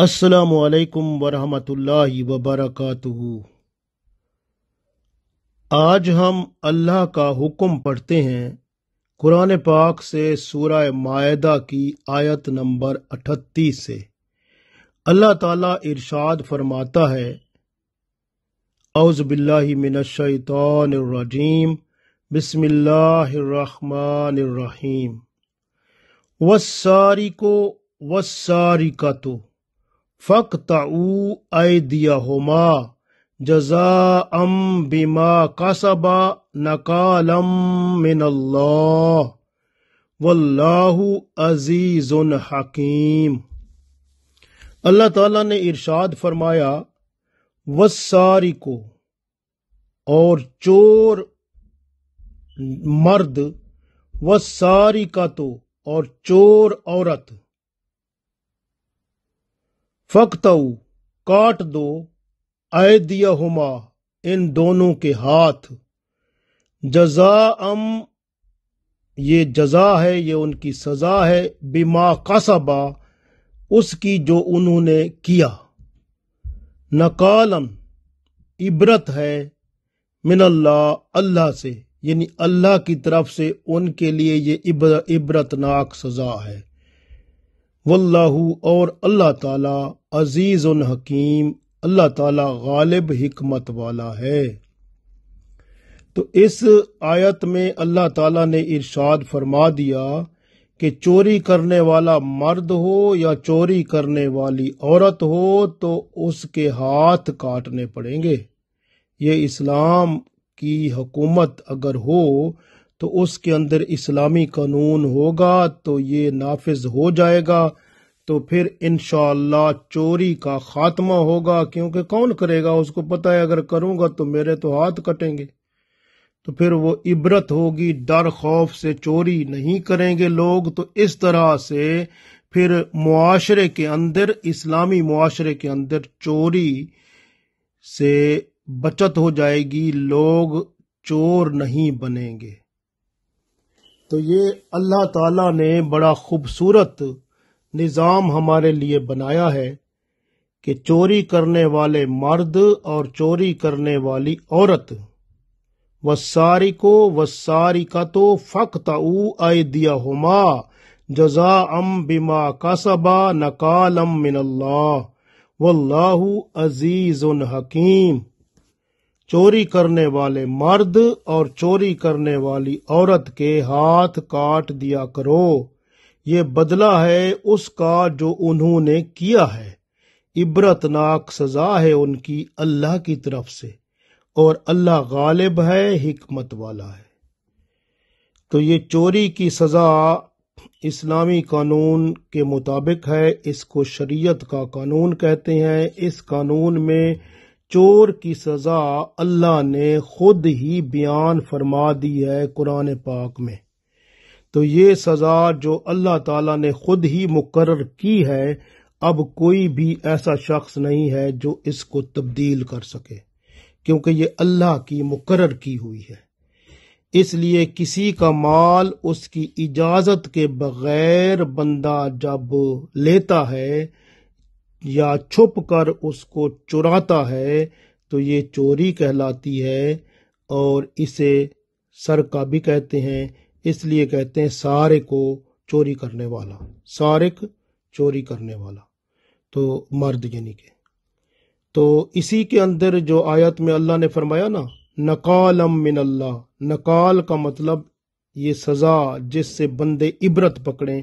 असलकम वरहमतुल्लाहि वबरकatuhu आज हम अल्लाह का हुक्म पढ़ते हैं कुरान पाक से सूरह मायदा की आयत नंबर अठतीस से अल्लाह ताला इरशाद फरमाता है औज़बिल्लिमिनशैतरजीम बिसमीम व सारी को व सारी का तो फ़क़तऊ ऐदियाहुमा अम बिमा कसबा नकालम मिनल्लाह वल्लाहु अजीज़ुन हकीम अल्लाह ताला ने इरशाद फरमाया वसारी को और चोर मर्द वसारी का तो और चोर औरत फ़कतऊ काट दो ऐदिया हुमा इन दोनों के हाथ जजा अम ये जजा है ये उनकी सजा है बिमा कसबा उसकी जो उन्होंने किया नकालम इबरत है मिनल्ला अल्लाह से यानी अल्लाह की तरफ से उनके लिए ये इबरतनाक सजा है वल्लाहू और अल्लाह ताला अजीज उन हकीम अल्लाह ताला गालिब हिकमत वाला है तो इस आयत में अल्लाह ताला ने इरशाद फरमा दिया कि चोरी करने वाला मर्द हो या चोरी करने वाली औरत हो तो उसके हाथ काटने पड़ेंगे ये इस्लाम की हुकूमत अगर हो तो उसके अंदर इस्लामी कानून होगा तो ये नाफिज हो जाएगा तो फिर इन चोरी का खात्मा होगा क्योंकि कौन करेगा उसको पता है अगर करूंगा तो मेरे तो हाथ कटेंगे तो फिर वो इबरत होगी डर खौफ से चोरी नहीं करेंगे लोग तो इस तरह से फिर मुआरे के अंदर इस्लामी मुआरे के अंदर चोरी से बचत हो जाएगी लोग चोर नहीं बनेंगे तो ये अल्लाह ताला ने बड़ा खूबसूरत निज़ाम हमारे लिए बनाया है कि चोरी करने वाले मर्द और चोरी करने वाली औरत व सारी को व सारी का तो फ़क तऊ दिया हुमा जजा अम बिमा कसबा नकालम मिनल्ला वल्लाहु अजीज़ हकीम चोरी करने वाले मर्द और चोरी करने वाली औरत के हाथ काट दिया करो ये बदला है उसका जो उन्होंने किया है इबरतनाक सजा है उनकी अल्लाह की तरफ से और अल्लाह गालिब है हिकमत वाला है तो ये चोरी की सजा इस्लामी कानून के मुताबिक है इसको शरीयत का कानून कहते हैं इस कानून में चोर की सजा अल्लाह ने खुद ही बयान फरमा दी है कुरान पाक में तो ये सजा जो अल्लाह ताला ने खुद ही मुकर की है अब कोई भी ऐसा शख्स नहीं है जो इसको तब्दील कर सके क्योंकि ये अल्लाह की मुकर्र की हुई है इसलिए किसी का माल उसकी इजाजत के बगैर बंदा जब लेता है या छुप कर उसको चुराता है तो ये चोरी कहलाती है और इसे सरका भी कहते हैं इसलिए कहते हैं सारे को चोरी करने वाला सारिक चोरी करने वाला तो मर्द यानी के तो इसी के अंदर जो आयत में अल्लाह ने फरमाया ना नकालम मिन अल्लाह नकाल का मतलब ये सज़ा जिससे बंदे इबरत पकड़े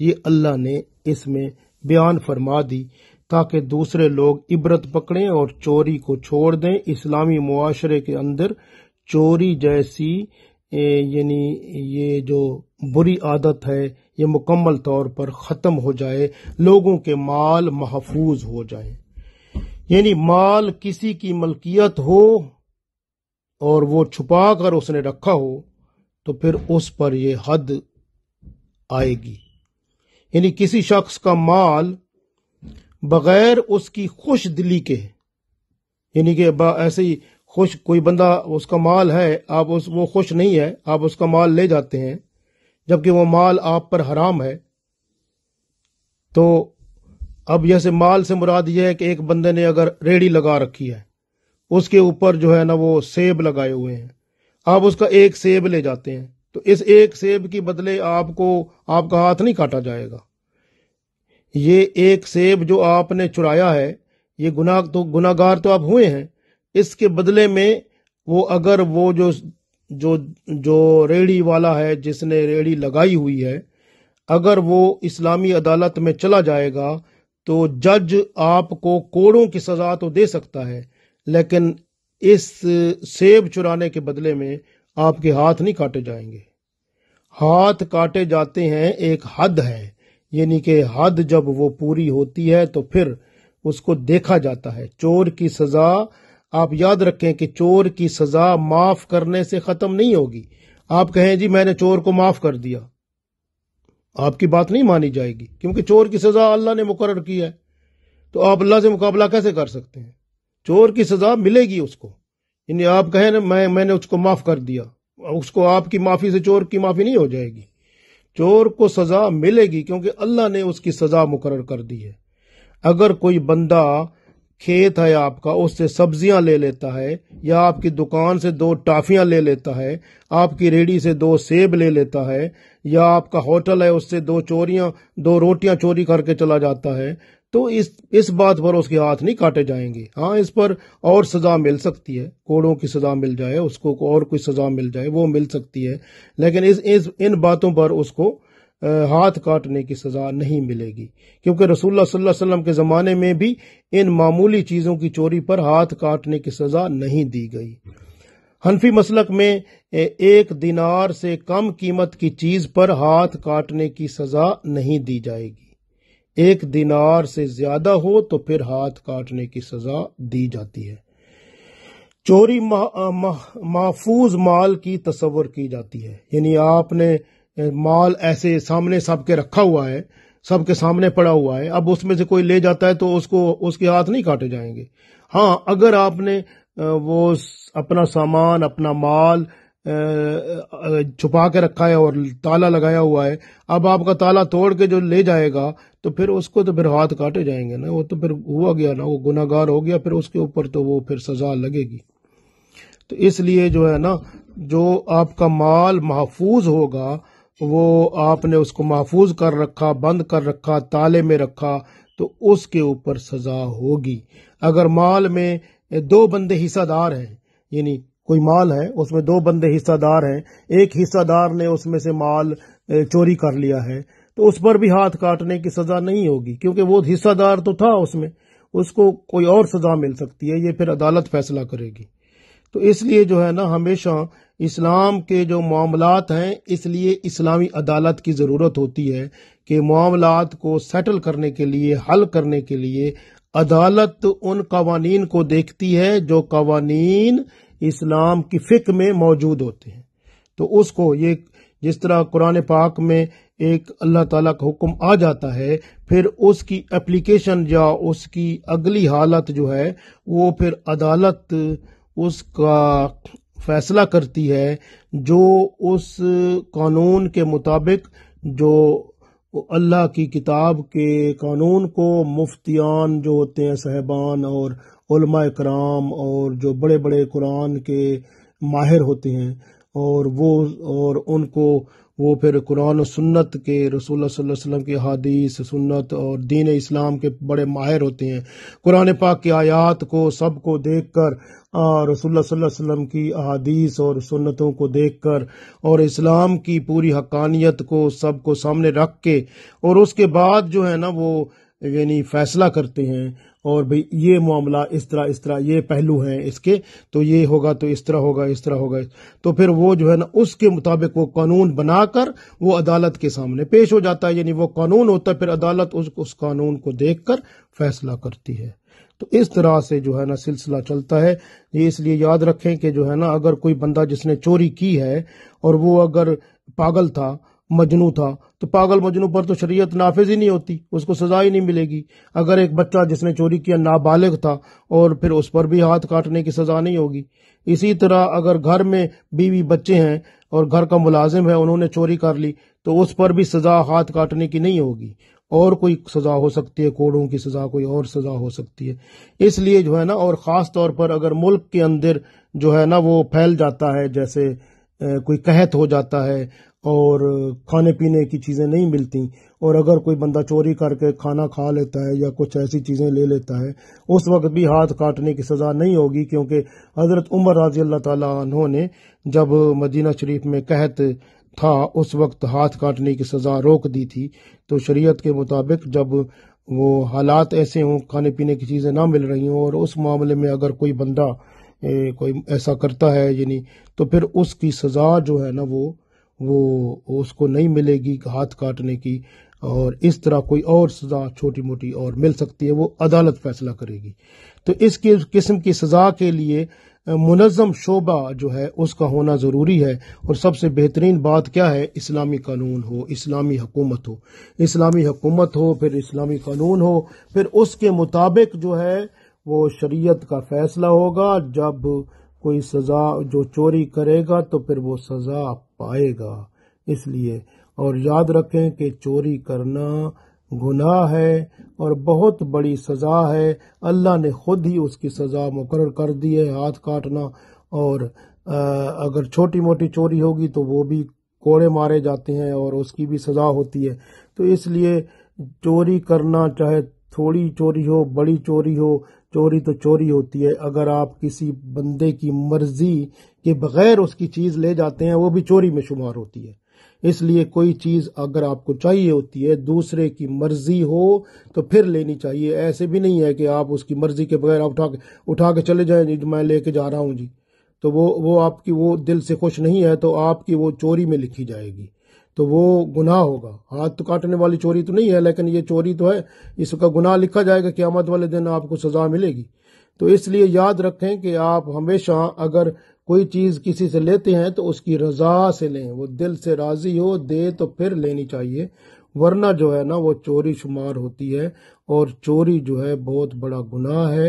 ये अल्लाह ने इसमें बयान फरमा दी ताकि दूसरे लोग इबरत पकड़ें और चोरी को छोड़ दें इस्लामी मुआशरे के अंदर चोरी जैसी यानी ये जो बुरी आदत है ये मुकम्मल तौर पर ख़त्म हो जाए लोगों के माल महफूज हो जाए यानी माल किसी की मलकियत हो और वो छुपा कर उसने रखा हो तो फिर उस पर ये हद आएगी यानी किसी शख्स का माल बगैर उसकी खुश दिली के यानी कि ऐसे ही खुश कोई बंदा उसका माल है आप उस वो खुश नहीं है आप उसका माल ले जाते हैं जबकि वो माल आप पर हराम है तो अब जैसे माल से मुराद यह है कि एक बंदे ने अगर रेडी लगा रखी है उसके ऊपर जो है ना वो सेब लगाए हुए हैं आप उसका एक सेब ले जाते हैं तो इस एक सेब के बदले आपको आपका हाथ नहीं काटा जाएगा ये एक सेब जो आपने चुराया है ये गुनाह तो गुनागार तो आप हुए हैं इसके बदले में वो अगर वो जो जो जो रेड़ी वाला है जिसने रेड़ी लगाई हुई है अगर वो इस्लामी अदालत में चला जाएगा तो जज आपको कोड़ों की सजा तो दे सकता है लेकिन इस सेब चुराने के बदले में आपके हाथ नहीं काटे जाएंगे हाथ काटे जाते हैं एक हद है यानी कि हद जब वो पूरी होती है तो फिर उसको देखा जाता है चोर की सजा आप याद रखें कि चोर की सजा माफ करने से खत्म नहीं होगी आप कहें जी मैंने चोर को माफ कर दिया आपकी बात नहीं मानी जाएगी क्योंकि चोर की सजा अल्लाह ने मुकर की है तो आप अल्लाह से मुकाबला कैसे कर सकते हैं चोर की सजा मिलेगी उसको यानी आप कहें ना मैं मैंने उसको माफ कर दिया उसको आपकी माफी से चोर की माफी नहीं हो जाएगी चोर को सजा मिलेगी क्योंकि अल्लाह ने उसकी सजा मुकर कर दी है अगर कोई बंदा खेत है आपका उससे सब्जियां ले लेता है या आपकी दुकान से दो टाफियां ले लेता है आपकी रेडी से दो सेब ले लेता है या आपका होटल है उससे दो चोरियां दो रोटियां चोरी करके चला जाता है तो इस इस बात पर उसके हाथ नहीं काटे जाएंगे हाँ इस पर और सजा मिल सकती है कोड़ों की सजा मिल जाए उसको और कोई सजा मिल जाए वो मिल सकती है लेकिन इस, इस इन बातों पर उसको हाथ काटने की सजा नहीं मिलेगी क्योंकि रसूलुल्लाह सल्लल्लाहु अलैहि वसल्लम के ज़माने में भी इन मामूली चीज़ों की चोरी पर हाथ काटने की सजा नहीं दी गई हनफी मसलक में एक दिनार से कम कीमत की चीज़ पर हाथ काटने की सजा नहीं दी जाएगी एक दिनार से ज्यादा हो तो फिर हाथ काटने की सजा दी जाती है चोरी मा, मा, महफूज माल की तस्वर की जाती है यानी आपने माल ऐसे सामने सबके रखा हुआ है सबके सामने पड़ा हुआ है अब उसमें से कोई ले जाता है तो उसको उसके हाथ नहीं काटे जाएंगे हाँ अगर आपने वो अपना सामान अपना माल छुपा के रखा है और ताला लगाया हुआ है अब आपका ताला तोड़ के जो ले जाएगा तो फिर उसको तो फिर हाथ काटे जाएंगे ना वो तो फिर हुआ गया ना वो गुनागार हो गया फिर उसके ऊपर तो वो फिर सजा लगेगी तो इसलिए जो है ना जो आपका माल महफूज होगा वो आपने उसको महफूज कर रखा बंद कर रखा ताले में रखा तो उसके ऊपर सजा होगी अगर माल में दो बंदे हिस्सादार हैं यानी कोई माल है उसमें दो बंदे हिस्सादार हैं एक हिस्सादार ने उसमें से माल चोरी कर लिया है तो उस पर भी हाथ काटने की सजा नहीं होगी क्योंकि वो हिस्सादार तो था उसमें उसको कोई और सजा मिल सकती है ये फिर अदालत फैसला करेगी तो इसलिए जो है ना हमेशा इस्लाम के जो मामलात हैं इसलिए इस्लामी अदालत की ज़रूरत होती है कि मामलात को सेटल करने के लिए हल करने के लिए अदालत उन कवानीन को देखती है जो कवानीन इस्लाम की फ़िक में मौजूद होते हैं तो उसको ये जिस तरह कुरान पाक में एक अल्लाह ताला का हुक्म आ जाता है फिर उसकी एप्लीकेशन या उसकी अगली हालत जो है वो फिर अदालत उसका फैसला करती है जो उस कानून के मुताबिक जो अल्लाह की किताब के कानून को मुफ्तियान जो होते हैं साहबान और कराम और जो बड़े बड़े कुरान के माहिर होते हैं और वो और उनको वो फिर कुरान और सुन्नत के रसूल वसल्लम की हदीस सुन्नत और दीन इस्लाम के बड़े माहिर होते हैं कुरान पाक की आयात को सबको देख कर रसोल्ला वसल्लम की अहादीस और सुन्नतों को देख कर और इस्लाम की पूरी हकानियत को सबको सामने रख के और उसके बाद जो है ना वो यानी फैसला करते हैं और भाई ये मामला इस तरह इस तरह ये पहलू हैं इसके तो ये होगा तो इस तरह होगा इस तरह होगा तो फिर वो जो है ना उसके मुताबिक वो कानून बनाकर वो अदालत के सामने पेश हो जाता है यानी वो कानून होता है फिर अदालत उस, उस कानून को देखकर फैसला करती है तो इस तरह से जो है ना सिलसिला चलता है ये इसलिए याद रखें कि जो है ना अगर कोई बंदा जिसने चोरी की है और वो अगर पागल था मजनू था तो पागल मजनू पर तो शरीयत नाफिज ही नहीं होती उसको सजा ही नहीं मिलेगी अगर एक बच्चा जिसने चोरी किया नाबालिग था और फिर उस पर भी हाथ काटने की सजा नहीं होगी इसी तरह अगर घर में बीवी बच्चे हैं और घर का मुलाजिम है उन्होंने चोरी कर ली तो उस पर भी सजा हाथ काटने की नहीं होगी और कोई सजा हो सकती है कोड़ों की सजा कोई और सजा हो सकती है इसलिए जो है ना और खास तौर पर अगर मुल्क के अंदर जो है ना वो फैल जाता है जैसे कोई कहत हो जाता है और खाने पीने की चीज़ें नहीं मिलती और अगर कोई बंदा चोरी करके खाना खा लेता है या कुछ ऐसी चीज़ें ले लेता है उस वक्त भी हाथ काटने की सज़ा नहीं होगी क्योंकि हज़रत उमर रजी अल्लाह तहों ने जब मदीना शरीफ में कहत था उस वक्त हाथ काटने की सज़ा रोक दी थी तो शरीयत के मुताबिक जब वो हालात ऐसे हों खाने पीने की चीज़ें ना मिल रही हों और उस मामले में अगर कोई बंदा ए, कोई ऐसा करता है यानी तो फिर उसकी सज़ा जो है ना वो वो उसको नहीं मिलेगी हाथ काटने की और इस तरह कोई और सजा छोटी मोटी और मिल सकती है वो अदालत फैसला करेगी तो इस किस्म की सजा के लिए मुनज़म शोबा जो है उसका होना ज़रूरी है और सबसे बेहतरीन बात क्या है इस्लामी कानून हो इस्लामी हकूमत हो इस्लामी हकूमत हो फिर इस्लामी कानून हो फिर उसके मुताबिक जो है वो शरीयत का फैसला होगा जब कोई सज़ा जो चोरी करेगा तो फिर वो सज़ा पाएगा इसलिए और याद रखें कि चोरी करना गुनाह है और बहुत बड़ी सज़ा है अल्लाह ने खुद ही उसकी सज़ा मुकर कर दी है हाथ काटना और अगर छोटी मोटी चोरी होगी तो वो भी कोड़े मारे जाते हैं और उसकी भी सज़ा होती है तो इसलिए चोरी करना चाहे थोड़ी चोरी हो बड़ी चोरी हो चोरी तो चोरी होती है अगर आप किसी बंदे की मर्जी के बगैर उसकी चीज ले जाते हैं वो भी चोरी में शुमार होती है इसलिए कोई चीज अगर आपको चाहिए होती है दूसरे की मर्जी हो तो फिर लेनी चाहिए ऐसे भी नहीं है कि आप उसकी मर्जी के बगैर आप उठा के उठा के चले जाए जी मैं लेके जा रहा हूँ जी तो वो वो आपकी वो दिल से खुश नहीं है तो आपकी वो चोरी में लिखी जाएगी तो वो गुनाह होगा हाथ तो काटने वाली चोरी तो नहीं है लेकिन ये चोरी तो है इसका गुनाह लिखा जाएगा क्यामत वाले दिन आपको सजा मिलेगी तो इसलिए याद रखें कि आप हमेशा अगर कोई चीज किसी से लेते हैं तो उसकी रजा से लें वो दिल से राजी हो दे तो फिर लेनी चाहिए वरना जो है ना वो चोरी शुमार होती है और चोरी जो है बहुत बड़ा गुनाह है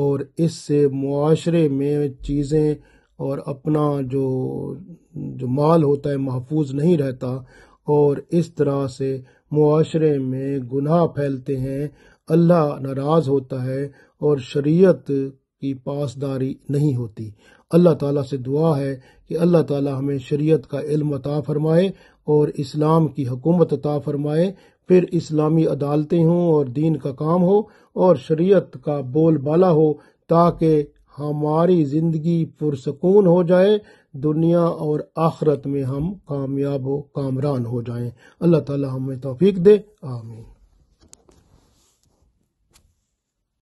और इससे मुआरे में चीज़ें और अपना जो जो माल होता है महफूज नहीं रहता और इस तरह से मुआरे में गुनाह फैलते हैं अल्लाह नाराज़ होता है और शरीयत की पासदारी नहीं होती अल्लाह ताला से दुआ है कि अल्लाह ताला हमें शरीयत का इल्म अता फरमाए और इस्लाम की हुकूमत अता फरमाए फिर इस्लामी अदालतें हों और दीन का काम हो और शरीयत का बोलबाला हो ताकि हमारी जिंदगी पुरसकून हो जाए दुनिया और आखरत में हम कामयाब हो कामरान हो जाएं अल्लाह ताला हमें तौफीक दे आमीन